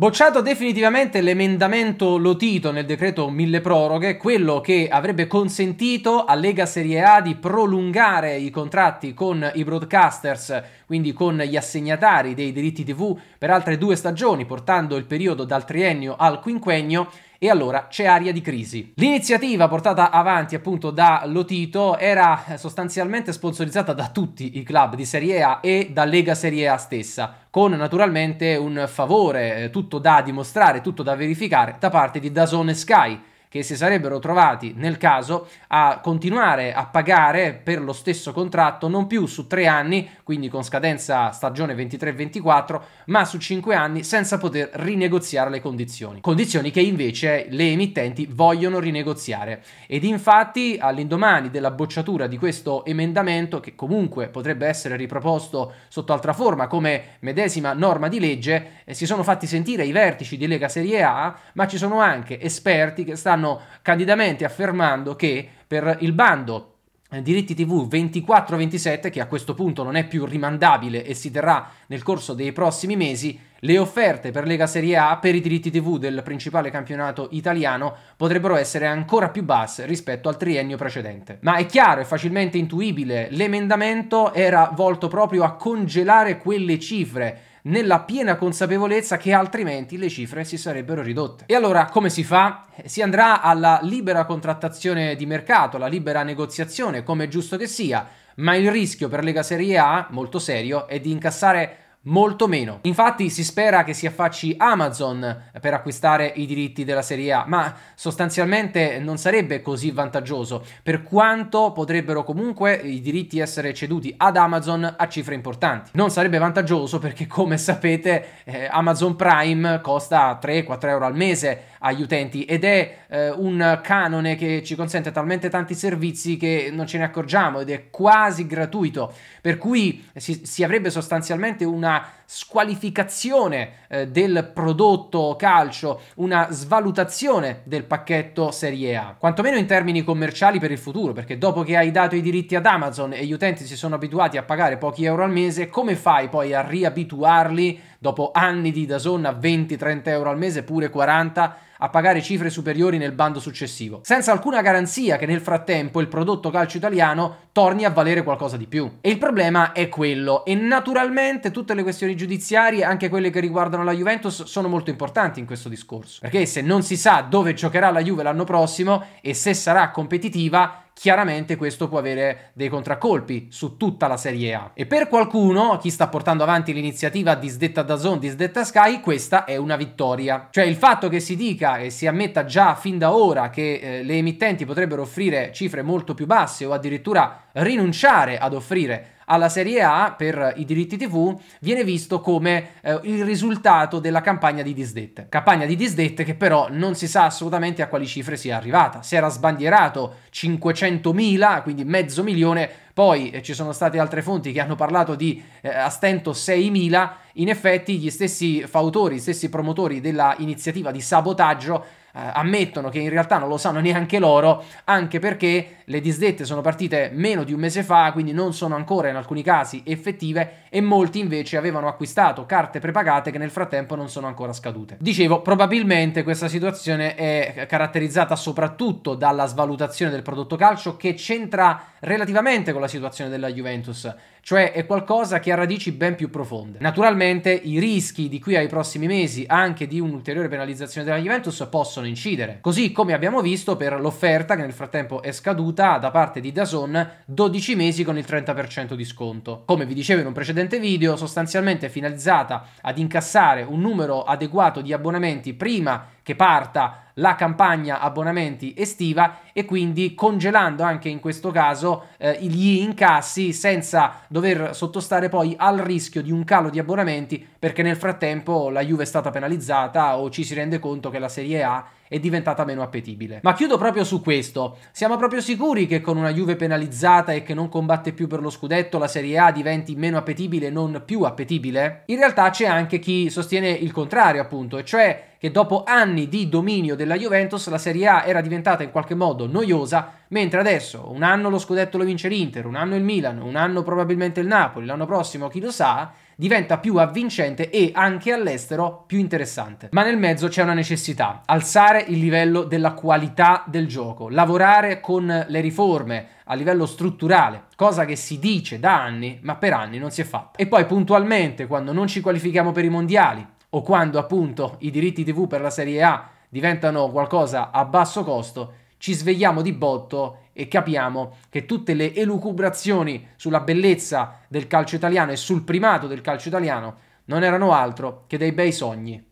Bocciato definitivamente l'emendamento Lotito nel decreto mille proroghe, quello che avrebbe consentito a Lega Serie A di prolungare i contratti con i broadcasters, quindi con gli assegnatari dei diritti TV per altre due stagioni, portando il periodo dal triennio al quinquennio e allora c'è aria di crisi. L'iniziativa portata avanti appunto da Lotito era sostanzialmente sponsorizzata da tutti i club di Serie A e da Lega Serie A stessa, con naturalmente un favore eh, tutto da dimostrare, tutto da verificare da parte di Dazone Sky che si sarebbero trovati nel caso a continuare a pagare per lo stesso contratto non più su tre anni, quindi con scadenza stagione 23-24, ma su cinque anni senza poter rinegoziare le condizioni. Condizioni che invece le emittenti vogliono rinegoziare. Ed infatti all'indomani della bocciatura di questo emendamento, che comunque potrebbe essere riproposto sotto altra forma come medesima norma di legge, eh, si sono fatti sentire i vertici di Lega Serie A, ma ci sono anche esperti che stanno stanno candidamente affermando che per il bando eh, diritti TV 24-27, che a questo punto non è più rimandabile e si terrà nel corso dei prossimi mesi, le offerte per Lega Serie A per i diritti TV del principale campionato italiano potrebbero essere ancora più basse rispetto al triennio precedente. Ma è chiaro e facilmente intuibile, l'emendamento era volto proprio a congelare quelle cifre nella piena consapevolezza che altrimenti le cifre si sarebbero ridotte. E allora come si fa? Si andrà alla libera contrattazione di mercato, alla libera negoziazione, come è giusto che sia, ma il rischio per Lega Serie A, molto serio, è di incassare molto meno. Infatti si spera che si affacci Amazon per acquistare i diritti della Serie A, ma sostanzialmente non sarebbe così vantaggioso, per quanto potrebbero comunque i diritti essere ceduti ad Amazon a cifre importanti. Non sarebbe vantaggioso perché come sapete eh, Amazon Prime costa 3-4 euro al mese agli utenti ed è eh, un canone che ci consente talmente tanti servizi che non ce ne accorgiamo ed è quasi gratuito, per cui si, si avrebbe sostanzialmente una una squalificazione eh, del prodotto calcio, una svalutazione del pacchetto Serie A, quantomeno in termini commerciali per il futuro, perché dopo che hai dato i diritti ad Amazon e gli utenti si sono abituati a pagare pochi euro al mese, come fai poi a riabituarli dopo anni di Dazon a 20-30 euro al mese, pure 40? a pagare cifre superiori nel bando successivo, senza alcuna garanzia che nel frattempo il prodotto calcio italiano torni a valere qualcosa di più. E il problema è quello e naturalmente tutte le questioni giudiziarie, anche quelle che riguardano la Juventus, sono molto importanti in questo discorso, perché se non si sa dove giocherà la Juve l'anno prossimo e se sarà competitiva, chiaramente questo può avere dei contraccolpi su tutta la Serie A. E per qualcuno, chi sta portando avanti l'iniziativa disdetta da Zone, disdetta Sky, questa è una vittoria. Cioè il fatto che si dica e si ammetta già fin da ora che eh, le emittenti potrebbero offrire cifre molto più basse o addirittura rinunciare ad offrire alla Serie A per i diritti TV viene visto come eh, il risultato della campagna di disdette. Campagna di disdette che però non si sa assolutamente a quali cifre sia arrivata. Si era sbandierato 500.000, quindi mezzo milione, poi eh, ci sono state altre fonti che hanno parlato di eh, a stento 6.000. In effetti gli stessi fautori, gli stessi promotori dell'iniziativa di sabotaggio eh, ammettono che in realtà non lo sanno neanche loro, anche perché le disdette sono partite meno di un mese fa, quindi non sono ancora in alcuni casi effettive e molti invece avevano acquistato carte prepagate che nel frattempo non sono ancora scadute. Dicevo, probabilmente questa situazione è caratterizzata soprattutto dalla svalutazione del prodotto calcio che c'entra relativamente con la situazione della Juventus, cioè è qualcosa che ha radici ben più profonde. Naturalmente i rischi di qui ai prossimi mesi anche di un'ulteriore penalizzazione della Juventus possono incidere, così come abbiamo visto per l'offerta che nel frattempo è scaduta venuta da parte di Dazon 12 mesi con il 30% di sconto. Come vi dicevo in un precedente video, sostanzialmente è finalizzata ad incassare un numero adeguato di abbonamenti prima che parta la campagna abbonamenti estiva e quindi congelando anche in questo caso eh, gli incassi senza dover sottostare poi al rischio di un calo di abbonamenti perché nel frattempo la Juve è stata penalizzata o ci si rende conto che la Serie A è diventata meno appetibile. Ma chiudo proprio su questo. Siamo proprio sicuri che con una Juve penalizzata e che non combatte più per lo scudetto la Serie A diventi meno appetibile e non più appetibile? In realtà c'è anche chi sostiene il contrario, appunto, e cioè che dopo anni di dominio della Juventus la Serie A era diventata in qualche modo noiosa, mentre adesso un anno lo scudetto lo vince l'Inter, un anno il Milan, un anno probabilmente il Napoli, l'anno prossimo chi lo sa, diventa più avvincente e anche all'estero più interessante. Ma nel mezzo c'è una necessità, alzare il livello della qualità del gioco, lavorare con le riforme, a livello strutturale, cosa che si dice da anni, ma per anni non si è fatta. E poi puntualmente, quando non ci qualifichiamo per i mondiali o quando appunto i diritti TV per la Serie A diventano qualcosa a basso costo, ci svegliamo di botto e capiamo che tutte le elucubrazioni sulla bellezza del calcio italiano e sul primato del calcio italiano non erano altro che dei bei sogni.